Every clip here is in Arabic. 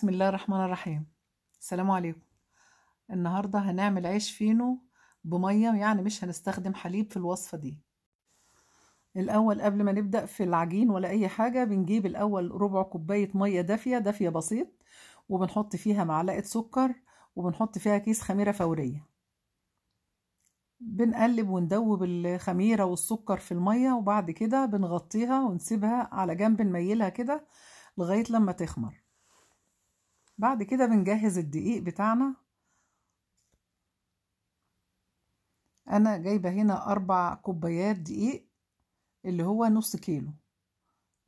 بسم الله الرحمن الرحيم السلام عليكم النهاردة هنعمل عيش فينو بمية يعني مش هنستخدم حليب في الوصفة دي الأول قبل ما نبدأ في العجين ولا أي حاجة بنجيب الأول ربع كوباية مية دافية دافية بسيط وبنحط فيها معلقة سكر وبنحط فيها كيس خميرة فورية بنقلب وندوب الخميرة والسكر في المية وبعد كده بنغطيها ونسيبها على جنب نميلها كده لغاية لما تخمر بعد كده بنجهز الدقيق بتاعنا انا جايبه هنا اربع كوبايات دقيق اللي هو نص كيلو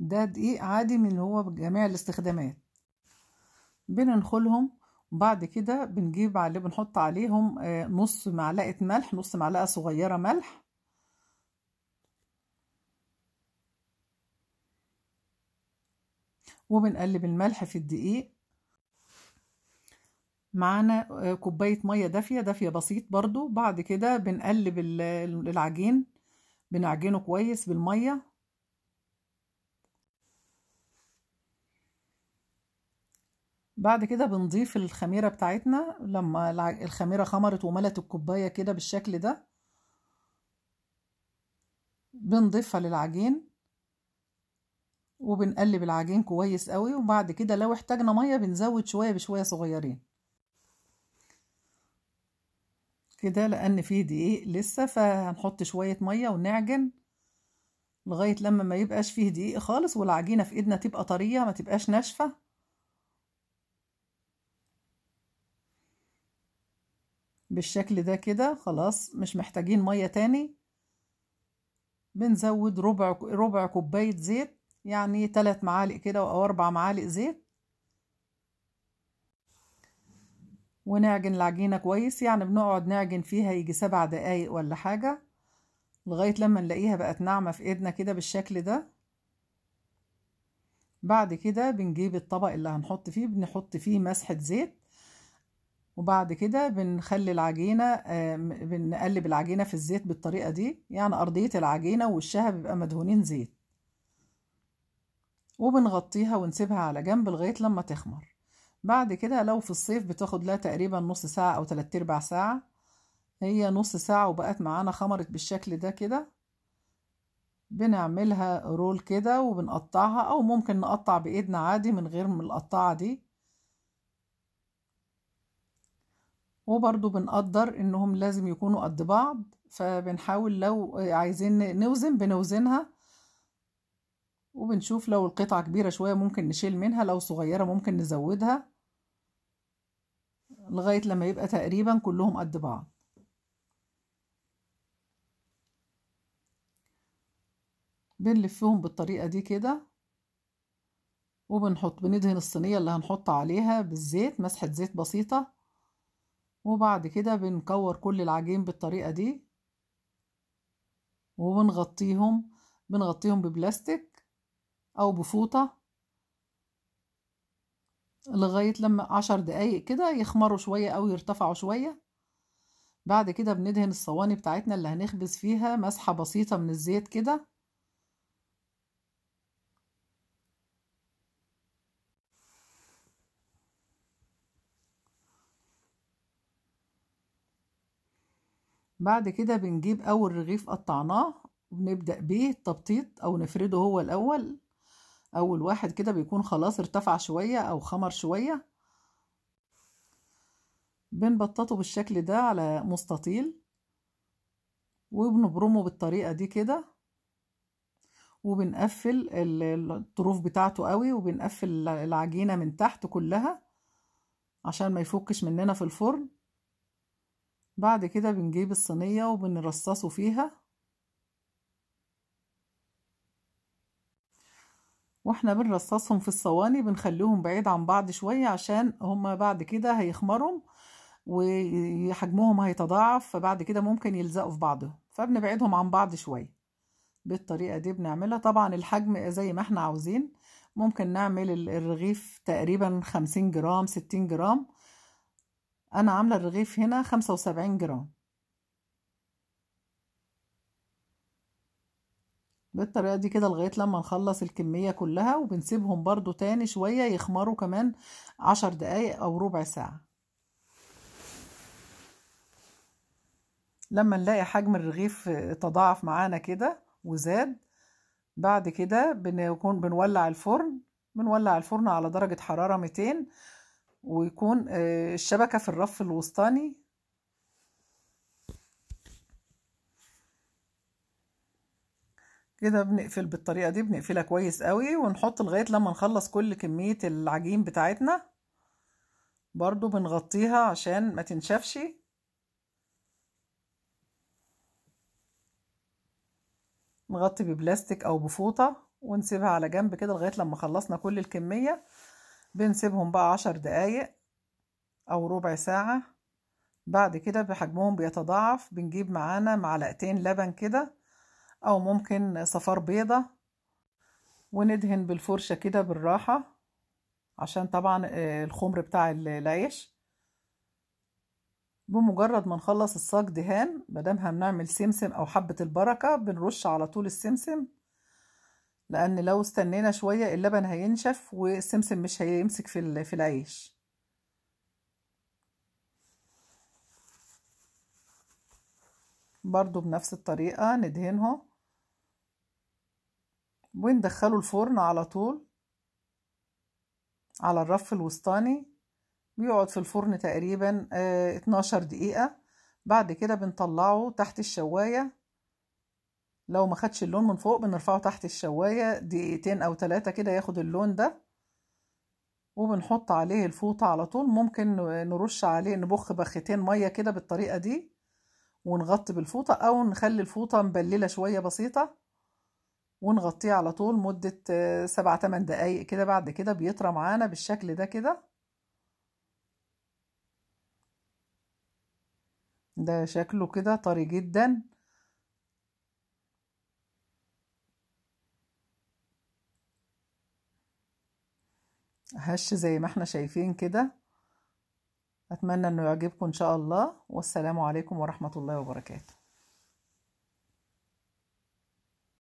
ده دقيق عادي من هو جميع الاستخدامات بننخلهم وبعد كده بنجيب على بنحط عليهم آه، نص معلقه ملح نص معلقه صغيره ملح وبنقلب الملح في الدقيق معانا آه، كوباية مية دافية دافية بسيط برضو بعد كده بنقلب العجين بنعجنه كويس بالمية بعد كده بنضيف الخميرة بتاعتنا لما الخميرة خمرت وملت الكوباية كده بالشكل ده بنضيفها للعجين وبنقلب العجين كويس قوي وبعد كده لو احتاجنا ميه بنزود شويه بشويه صغيرين كده لأن فيه دقيق لسه فهنحط شوية مية ونعجن لغاية لما ما يبقاش فيه دقيق خالص والعجينة في ايدنا تبقى طرية ما تبقاش ناشفة بالشكل ده كده خلاص مش محتاجين مية تاني بنزود ربع ربع كوباية زيت يعني تلات معالق كده أو أربع معالق زيت ونعجن العجينة كويس يعني بنقعد نعجن فيها يجي سبع دقايق ولا حاجة لغاية لما نلاقيها بقت ناعمة في ايدنا كده بالشكل ده بعد كده بنجيب الطبق اللي هنحط فيه بنحط فيه مسحة زيت وبعد كده بنخلي العجينة آه، بنقلب العجينة في الزيت بالطريقة دي يعني أرضية العجينة ووشها بيبقى مدهونين زيت وبنغطيها ونسيبها على جنب لغاية لما تخمر بعد كده لو في الصيف بتاخد لها تقريبا نص ساعة أو تلات أرباع ساعة هي نص ساعة وبقت معانا خمرت بالشكل ده كده بنعملها رول كده وبنقطعها أو ممكن نقطع بإيدنا عادي من غير من القطاعة دي وبرضو بنقدر إنهم لازم يكونوا قد بعض فبنحاول لو عايزين نوزن بنوزنها وبنشوف لو القطعة كبيرة شوية ممكن نشيل منها لو صغيرة ممكن نزودها لغاية لما يبقى تقريبا كلهم قد بعض بنلفهم بالطريقة دي كده وبنحط بندهن الصينية اللي هنحط عليها بالزيت مسحة زيت بسيطة وبعد كده بنكور كل العجين بالطريقة دي وبنغطيهم بنغطيهم ببلاستيك أو بفوطة لغاية لما عشر دقايق كده يخمروا شوية أو يرتفعوا شوية بعد كده بندهن الصواني بتاعتنا اللي هنخبز فيها مسحة بسيطة من الزيت كده بعد كده بنجيب أول رغيف قطعناه ونبدأ بيه التبطيط أو نفرده هو الأول أول واحد كده بيكون خلاص ارتفع شوية أو خمر شوية بنبططه بالشكل ده على مستطيل وبنبرمه بالطريقة دي كده وبنقفل الطروف بتاعته قوي وبنقفل العجينة من تحت كلها عشان ما يفكش مننا في الفرن بعد كده بنجيب الصينية وبنرصصه فيها واحنا بنرصصهم في الصواني بنخليهم بعيد عن بعض شوية عشان هما بعد كده هيخمرهم وحجمهم هيتضاعف فبعد كده ممكن يلزقوا في بعضهم فبنبعدهم عن بعض شوية بالطريقة دي بنعملها طبعا الحجم زي ما احنا عاوزين ممكن نعمل الرغيف تقريبا خمسين جرام ستين جرام أنا عاملة الرغيف هنا خمسة وسبعين جرام بالطريقة دي كده لغاية لما نخلص الكمية كلها وبنسيبهم برضو تاني شوية يخمروا كمان عشر دقايق أو ربع ساعة لما نلاقي حجم الرغيف تضاعف معانا كده وزاد بعد كده بنكون بنولع الفرن بنولع الفرن على درجة حرارة 200 ويكون آه، الشبكة في الرف الوسطاني كده بنقفل بالطريقة دي بنقفلها كويس قوي ونحط لغاية لما نخلص كل كمية العجين بتاعتنا برضو بنغطيها عشان ما تنشفش نغطي ببلاستيك او بفوطة ونسيبها على جنب كده لغاية لما خلصنا كل الكمية بنسيبهم بقى عشر دقايق او ربع ساعة بعد كده بحجمهم بيتضاعف بنجيب معانا معلقتين لبن كده أو ممكن صفار بيضة وندهن بالفرشة كده بالراحة عشان طبعا آه، الخمر بتاع العيش بمجرد ما نخلص الصاج دهان مادام هنعمل سمسم أو حبة البركة بنرش على طول السمسم لأن لو استنينا شوية اللبن هينشف والسمسم مش هيمسك في العيش برضو بنفس الطريقة ندهنهم وندخله الفرن على طول على الرف الوسطاني بيقعد في الفرن تقريبا اه 12 دقيقة بعد كده بنطلعه تحت الشواية لو ما خدش اللون من فوق بنرفعه تحت الشواية دقيقتين أو ثلاثة كده ياخد اللون ده وبنحط عليه الفوطة على طول ممكن نرش عليه نبخ بختين مية كده بالطريقة دي ونغطي بالفوطة أو نخلي الفوطة مبللة شوية بسيطة ونغطيه على طول مدة آه، سبع تمن دقايق كده بعد كده بيطرى معانا بالشكل ده كده ده شكله كده طري جدا هش زي ما احنا شايفين كده اتمنى انه يعجبكم ان شاء الله والسلام عليكم ورحمة الله وبركاته